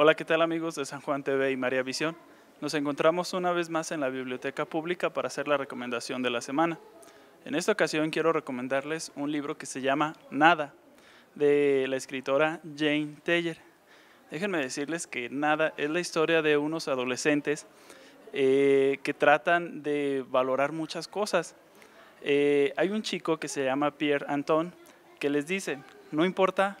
Hola, ¿qué tal amigos de San Juan TV y María Visión? Nos encontramos una vez más en la Biblioteca Pública para hacer la recomendación de la semana. En esta ocasión quiero recomendarles un libro que se llama Nada, de la escritora Jane Taylor Déjenme decirles que Nada es la historia de unos adolescentes eh, que tratan de valorar muchas cosas. Eh, hay un chico que se llama Pierre Anton que les dice, no importa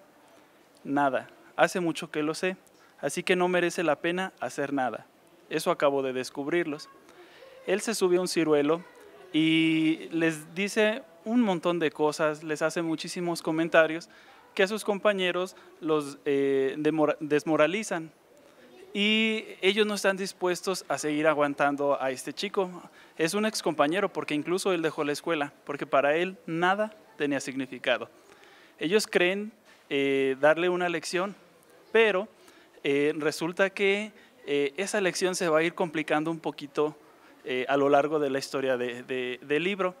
nada, hace mucho que lo sé así que no merece la pena hacer nada. Eso acabo de descubrirlos. Él se sube a un ciruelo y les dice un montón de cosas, les hace muchísimos comentarios que a sus compañeros los eh, desmoralizan. Y ellos no están dispuestos a seguir aguantando a este chico. Es un excompañero porque incluso él dejó la escuela, porque para él nada tenía significado. Ellos creen eh, darle una lección, pero eh, resulta que eh, esa lección se va a ir complicando un poquito eh, a lo largo de la historia del libro.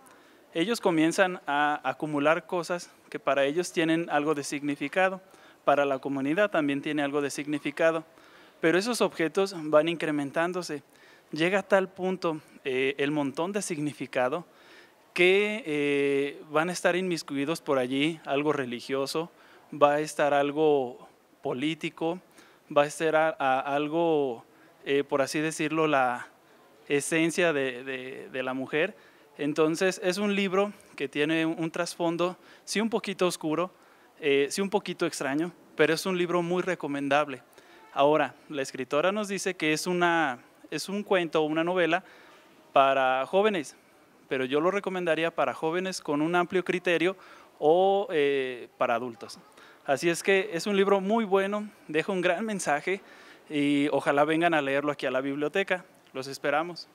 Ellos comienzan a acumular cosas que para ellos tienen algo de significado, para la comunidad también tiene algo de significado, pero esos objetos van incrementándose. Llega a tal punto el montón de significado que van a estar inmiscuidos por allí algo religioso, va a estar algo político, va a ser algo, eh, por así decirlo, la esencia de, la mujer. Entonces es un libro que tiene un trasfondo, sí un poquito oscuro, eh, sí un poquito extraño, pero es un libro muy recomendable. Ahora, la escritora nos dice que es, una, es un cuento, o una novela para jóvenes, pero yo lo recomendaría para jóvenes con un amplio criterio o eh, para adultos. Así es que es un libro muy bueno, deja un gran mensaje y ojalá vengan a leerlo aquí a la biblioteca. Los esperamos.